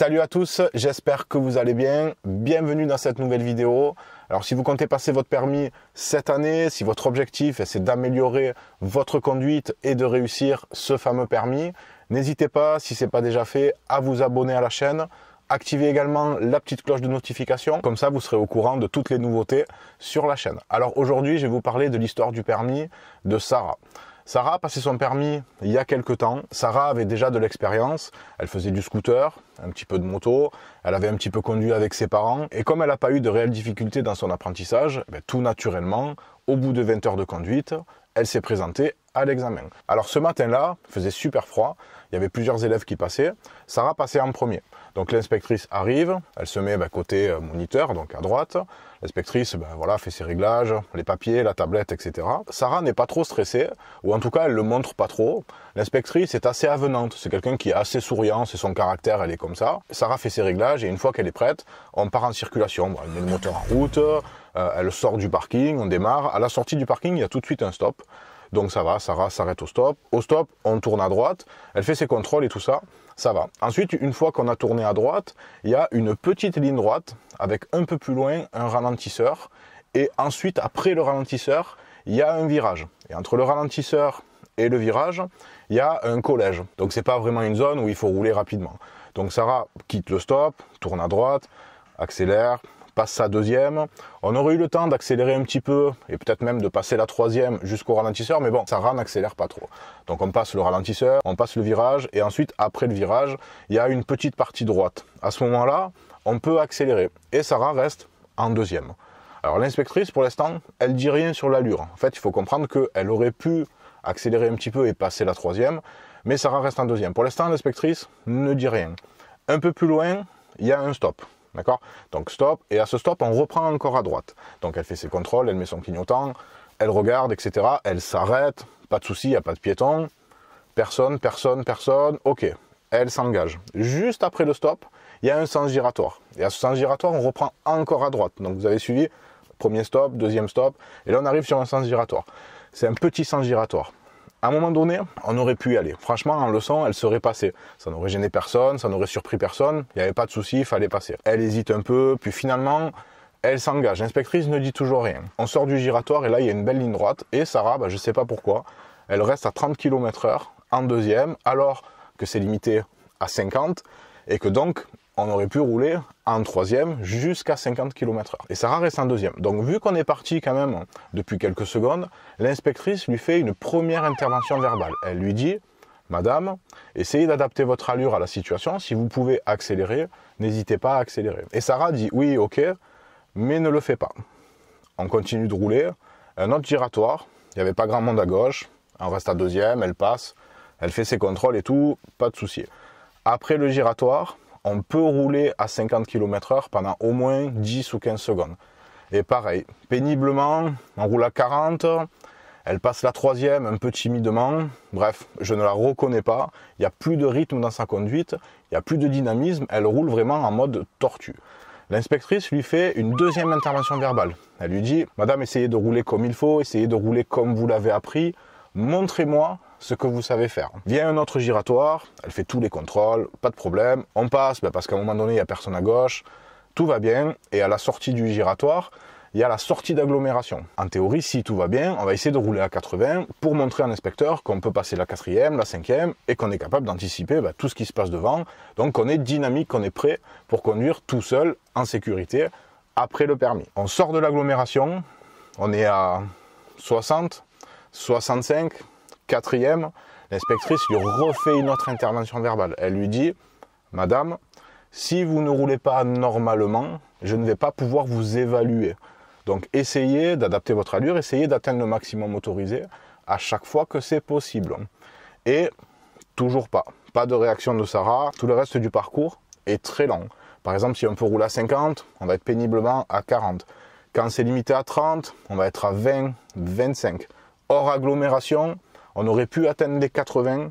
Salut à tous, j'espère que vous allez bien. Bienvenue dans cette nouvelle vidéo. Alors si vous comptez passer votre permis cette année, si votre objectif eh, c'est d'améliorer votre conduite et de réussir ce fameux permis, n'hésitez pas, si ce n'est pas déjà fait, à vous abonner à la chaîne. Activez également la petite cloche de notification, comme ça vous serez au courant de toutes les nouveautés sur la chaîne. Alors aujourd'hui, je vais vous parler de l'histoire du permis de Sarah. Sarah a passé son permis il y a quelques temps. Sarah avait déjà de l'expérience. Elle faisait du scooter, un petit peu de moto. Elle avait un petit peu conduit avec ses parents. Et comme elle n'a pas eu de réelles difficultés dans son apprentissage, ben, tout naturellement, au bout de 20 heures de conduite, elle s'est présentée, l'examen. Alors ce matin-là, faisait super froid, il y avait plusieurs élèves qui passaient, Sarah passait en premier. Donc l'inspectrice arrive, elle se met à bah, côté euh, moniteur, donc à droite. L'inspectrice ben, voilà, fait ses réglages, les papiers, la tablette, etc. Sarah n'est pas trop stressée, ou en tout cas elle le montre pas trop. L'inspectrice est assez avenante, c'est quelqu'un qui est assez souriant, c'est son caractère, elle est comme ça. Sarah fait ses réglages et une fois qu'elle est prête, on part en circulation. elle met le moteur en route, euh, elle sort du parking, on démarre. À la sortie du parking, il y a tout de suite un stop. Donc ça va, Sarah s'arrête au stop. Au stop, on tourne à droite, elle fait ses contrôles et tout ça, ça va. Ensuite, une fois qu'on a tourné à droite, il y a une petite ligne droite avec un peu plus loin un ralentisseur. Et ensuite, après le ralentisseur, il y a un virage. Et entre le ralentisseur et le virage, il y a un collège. Donc c'est pas vraiment une zone où il faut rouler rapidement. Donc Sarah quitte le stop, tourne à droite, accélère, passe sa deuxième. On aurait eu le temps d'accélérer un petit peu et peut-être même de passer la troisième jusqu'au ralentisseur, mais bon, Sarah n'accélère pas trop. Donc on passe le ralentisseur, on passe le virage et ensuite après le virage, il y a une petite partie droite. À ce moment-là, on peut accélérer et Sarah reste en deuxième. Alors l'inspectrice, pour l'instant, elle dit rien sur l'allure. En fait, il faut comprendre qu'elle aurait pu accélérer un petit peu et passer la troisième, mais Sarah reste en deuxième. Pour l'instant, l'inspectrice ne dit rien. Un peu plus loin, il y a un stop. D'accord Donc stop, et à ce stop, on reprend encore à droite. Donc elle fait ses contrôles, elle met son clignotant, elle regarde, etc. Elle s'arrête, pas de souci, il n'y a pas de piéton, personne, personne, personne, ok. Elle s'engage. Juste après le stop, il y a un sens giratoire. Et à ce sens giratoire, on reprend encore à droite. Donc vous avez suivi, premier stop, deuxième stop, et là on arrive sur un sens giratoire. C'est un petit sens giratoire à un moment donné, on aurait pu y aller. Franchement, en leçon, elle serait passée. Ça n'aurait gêné personne, ça n'aurait surpris personne, il n'y avait pas de souci, il fallait passer. Elle hésite un peu, puis finalement, elle s'engage. L'inspectrice ne dit toujours rien. On sort du giratoire et là, il y a une belle ligne droite. Et Sarah, bah, je ne sais pas pourquoi, elle reste à 30 km/h en deuxième, alors que c'est limité à 50 et que donc on aurait pu rouler en troisième jusqu'à 50 km/h. Et Sarah reste en deuxième. Donc vu qu'on est parti quand même depuis quelques secondes, l'inspectrice lui fait une première intervention verbale. Elle lui dit, Madame, essayez d'adapter votre allure à la situation. Si vous pouvez accélérer, n'hésitez pas à accélérer. Et Sarah dit, oui, ok, mais ne le fais pas. On continue de rouler. Un autre giratoire, il n'y avait pas grand monde à gauche. On reste à deuxième, elle passe, elle fait ses contrôles et tout, pas de souci. Après le giratoire, on peut rouler à 50 km/h pendant au moins 10 ou 15 secondes. Et pareil, péniblement, on roule à 40, elle passe la troisième un peu timidement. Bref, je ne la reconnais pas. Il n'y a plus de rythme dans sa conduite, il n'y a plus de dynamisme. Elle roule vraiment en mode tortue. L'inspectrice lui fait une deuxième intervention verbale. Elle lui dit Madame, essayez de rouler comme il faut, essayez de rouler comme vous l'avez appris. Montrez-moi ce que vous savez faire. Vient un autre giratoire, elle fait tous les contrôles, pas de problème, on passe, ben, parce qu'à un moment donné, il n'y a personne à gauche, tout va bien, et à la sortie du giratoire, il y a la sortie d'agglomération. En théorie, si tout va bien, on va essayer de rouler à 80 pour montrer à l'inspecteur qu'on peut passer la quatrième, la cinquième et qu'on est capable d'anticiper ben, tout ce qui se passe devant. Donc on est dynamique, on est prêt pour conduire tout seul, en sécurité, après le permis. On sort de l'agglomération, on est à 60, 65, Quatrième, l'inspectrice lui refait une autre intervention verbale. Elle lui dit, Madame, si vous ne roulez pas normalement, je ne vais pas pouvoir vous évaluer. Donc essayez d'adapter votre allure, essayez d'atteindre le maximum autorisé à chaque fois que c'est possible. Et toujours pas. Pas de réaction de Sarah. Tout le reste du parcours est très long. Par exemple, si on peut rouler à 50, on va être péniblement à 40. Quand c'est limité à 30, on va être à 20, 25. Hors agglomération, on aurait pu atteindre les 80.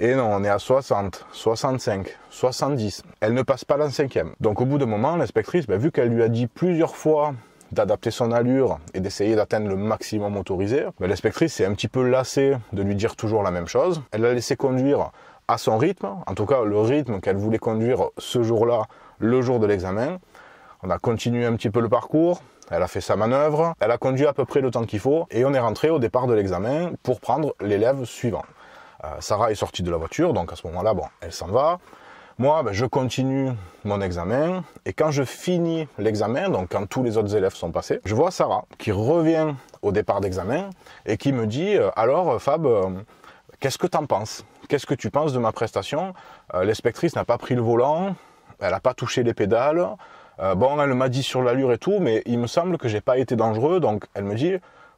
Et non, on est à 60, 65, 70. Elle ne passe pas dans le cinquième. Donc au bout d'un moment, l'inspectrice, ben, vu qu'elle lui a dit plusieurs fois d'adapter son allure et d'essayer d'atteindre le maximum autorisé, ben, l'inspectrice s'est un petit peu lassée de lui dire toujours la même chose. Elle l'a laissé conduire à son rythme, en tout cas le rythme qu'elle voulait conduire ce jour-là, le jour de l'examen. On a continué un petit peu le parcours. Elle a fait sa manœuvre, elle a conduit à peu près le temps qu'il faut, et on est rentré au départ de l'examen pour prendre l'élève suivant. Euh, Sarah est sortie de la voiture, donc à ce moment-là, bon, elle s'en va. Moi, ben, je continue mon examen, et quand je finis l'examen, donc quand tous les autres élèves sont passés, je vois Sarah qui revient au départ d'examen et qui me dit euh, Alors, euh, Fab, qu'est-ce que t'en penses Qu'est-ce que tu penses de ma prestation L'inspectrice n'a pas pris le volant, elle n'a pas touché les pédales, euh, bon, elle m'a dit sur l'allure et tout, mais il me semble que j'ai pas été dangereux, donc elle me dit,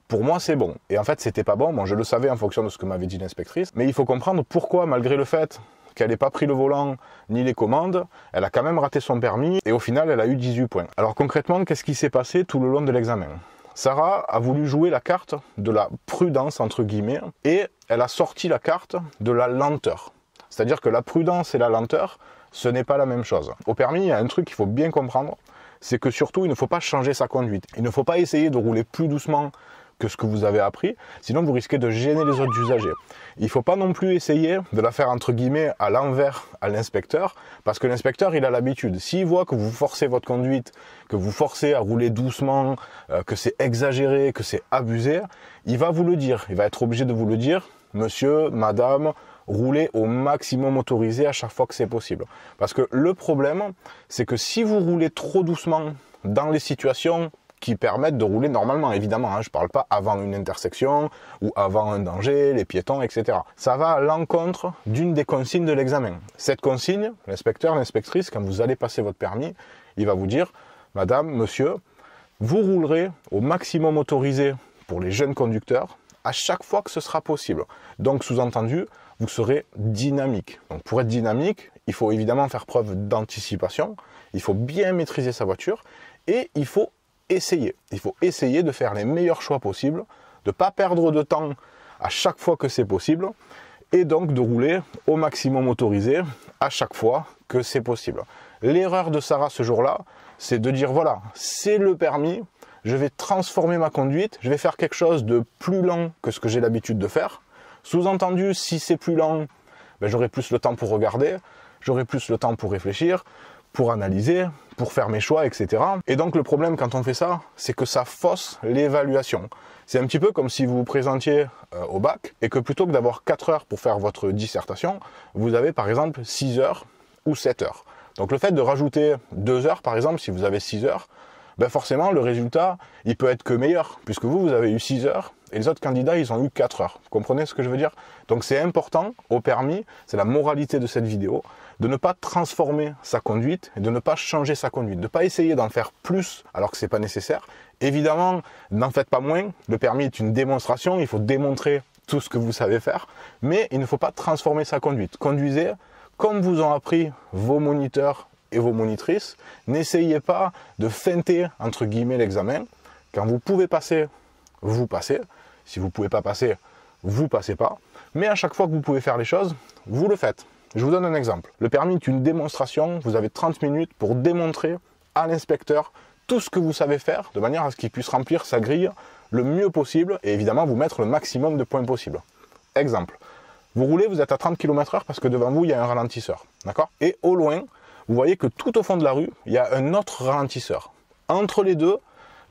pour moi c'est bon. Et en fait, c'était pas bon. Moi, bon, je le savais en fonction de ce que m'avait dit l'inspectrice, mais il faut comprendre pourquoi, malgré le fait qu'elle n'ait pas pris le volant ni les commandes, elle a quand même raté son permis et au final elle a eu 18 points. Alors concrètement, qu'est-ce qui s'est passé tout le long de l'examen Sarah a voulu jouer la carte de la prudence entre guillemets et elle a sorti la carte de la lenteur. C'est-à-dire que la prudence et la lenteur, ce n'est pas la même chose. Au permis, il y a un truc qu'il faut bien comprendre, c'est que surtout, il ne faut pas changer sa conduite. Il ne faut pas essayer de rouler plus doucement que ce que vous avez appris, sinon vous risquez de gêner les autres usagers. Il ne faut pas non plus essayer de la faire entre guillemets à l'envers à l'inspecteur, parce que l'inspecteur il a l'habitude. S'il voit que vous forcez votre conduite, que vous forcez à rouler doucement, euh, que c'est exagéré, que c'est abusé, il va vous le dire. Il va être obligé de vous le dire, monsieur, madame, rouler au maximum autorisé à chaque fois que c'est possible. Parce que le problème, c'est que si vous roulez trop doucement dans les situations qui permettent de rouler normalement, évidemment, hein, je ne parle pas avant une intersection ou avant un danger, les piétons, etc. Ça va à l'encontre d'une des consignes de l'examen. Cette consigne, l'inspecteur, l'inspectrice, quand vous allez passer votre permis, il va vous dire, Madame, Monsieur, vous roulerez au maximum autorisé pour les jeunes conducteurs à chaque fois que ce sera possible. Donc sous-entendu, vous serez dynamique. Donc pour être dynamique, il faut évidemment faire preuve d'anticipation, il faut bien maîtriser sa voiture et il faut essayer. Il faut essayer de faire les meilleurs choix possibles, de ne pas perdre de temps à chaque fois que c'est possible et donc de rouler au maximum autorisé à chaque fois que c'est possible. L'erreur de Sarah ce jour-là, c'est de dire voilà, c'est le permis, je vais transformer ma conduite, je vais faire quelque chose de plus lent que ce que j'ai l'habitude de faire, sous-entendu, si c'est plus lent, j'aurai plus le temps pour regarder, j'aurai plus le temps pour réfléchir, pour analyser, pour faire mes choix, etc. Et donc le problème quand on fait ça, c'est que ça fausse l'évaluation. C'est un petit peu comme si vous vous présentiez euh, au bac et que plutôt que d'avoir 4 heures pour faire votre dissertation, vous avez par exemple 6 heures ou 7 heures. Donc le fait de rajouter 2 heures par exemple, si vous avez 6 heures, ben forcément le résultat, il peut être que meilleur, puisque vous, vous avez eu 6 heures et les autres candidats, ils ont eu 4 heures. Vous comprenez ce que je veux dire Donc c'est important au permis, c'est la moralité de cette vidéo, de ne pas transformer sa conduite et de ne pas changer sa conduite, de ne pas essayer d'en faire plus alors que ce n'est pas nécessaire. Évidemment, n'en faites pas moins, le permis est une démonstration, il faut démontrer tout ce que vous savez faire, mais il ne faut pas transformer sa conduite. Conduisez comme vous ont appris vos moniteurs et vos monitrices, n'essayez pas de feinter entre guillemets l'examen. Quand vous pouvez passer, vous passez. Si vous ne pouvez pas passer, vous passez pas. Mais à chaque fois que vous pouvez faire les choses, vous le faites. Je vous donne un exemple. Le permis est une démonstration. Vous avez 30 minutes pour démontrer à l'inspecteur tout ce que vous savez faire de manière à ce qu'il puisse remplir sa grille le mieux possible et évidemment vous mettre le maximum de points possible. Exemple. Vous roulez, vous êtes à 30 km/h parce que devant vous, il y a un ralentisseur. D'accord Et au loin, vous voyez que tout au fond de la rue, il y a un autre ralentisseur. Entre les deux,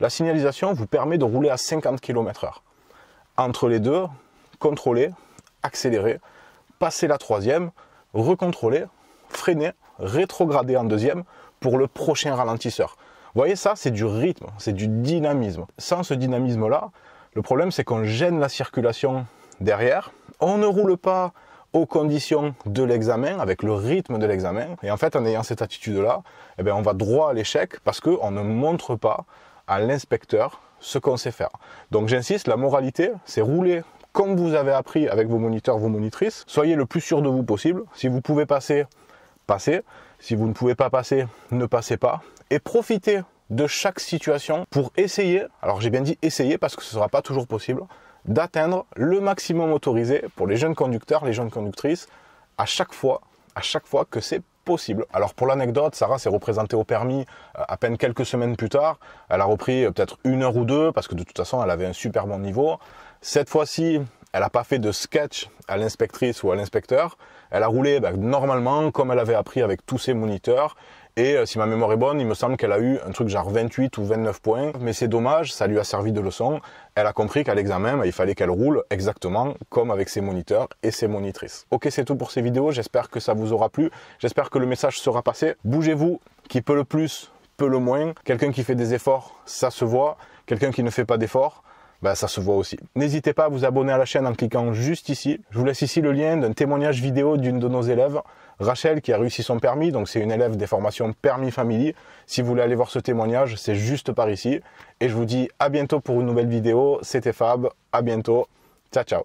la signalisation vous permet de rouler à 50 km/h entre les deux, contrôler, accélérer, passer la troisième, recontrôler, freiner, rétrograder en deuxième pour le prochain ralentisseur. Vous voyez, ça, c'est du rythme, c'est du dynamisme. Sans ce dynamisme-là, le problème, c'est qu'on gêne la circulation derrière, on ne roule pas aux conditions de l'examen, avec le rythme de l'examen. Et en fait, en ayant cette attitude-là, eh ben, on va droit à l'échec parce qu'on ne montre pas à l'inspecteur ce qu'on sait faire. Donc j'insiste, la moralité, c'est rouler comme vous avez appris avec vos moniteurs, vos monitrices. Soyez le plus sûr de vous possible. Si vous pouvez passer, passez. Si vous ne pouvez pas passer, ne passez pas. Et profitez de chaque situation pour essayer, alors j'ai bien dit essayer parce que ce ne sera pas toujours possible, d'atteindre le maximum autorisé pour les jeunes conducteurs, les jeunes conductrices, à chaque fois, à chaque fois que c'est alors pour l'anecdote, Sarah s'est représentée au permis euh, à peine quelques semaines plus tard. Elle a repris euh, peut-être une heure ou deux parce que de toute façon elle avait un super bon niveau. Cette fois-ci, elle n'a pas fait de sketch à l'inspectrice ou à l'inspecteur. Elle a roulé bah, normalement comme elle avait appris avec tous ses moniteurs et euh, si ma mémoire est bonne, il me semble qu'elle a eu un truc genre 28 ou 29 points. Mais c'est dommage, ça lui a servi de leçon. Elle a compris qu'à l'examen, bah, il fallait qu'elle roule exactement comme avec ses moniteurs et ses monitrices. Ok, c'est tout pour ces vidéos. J'espère que ça vous aura plu. J'espère que le message sera passé. Bougez-vous. Qui peut le plus, peut le moins. Quelqu'un qui fait des efforts, ça se voit. Quelqu'un qui ne fait pas d'efforts, bah, ça se voit aussi. N'hésitez pas à vous abonner à la chaîne en cliquant juste ici. Je vous laisse ici le lien d'un témoignage vidéo d'une de nos élèves Rachel qui a réussi son permis, donc c'est une élève des formations Permis Family. Si vous voulez aller voir ce témoignage, c'est juste par ici. Et je vous dis à bientôt pour une nouvelle vidéo. C'était Fab, à bientôt. Ciao ciao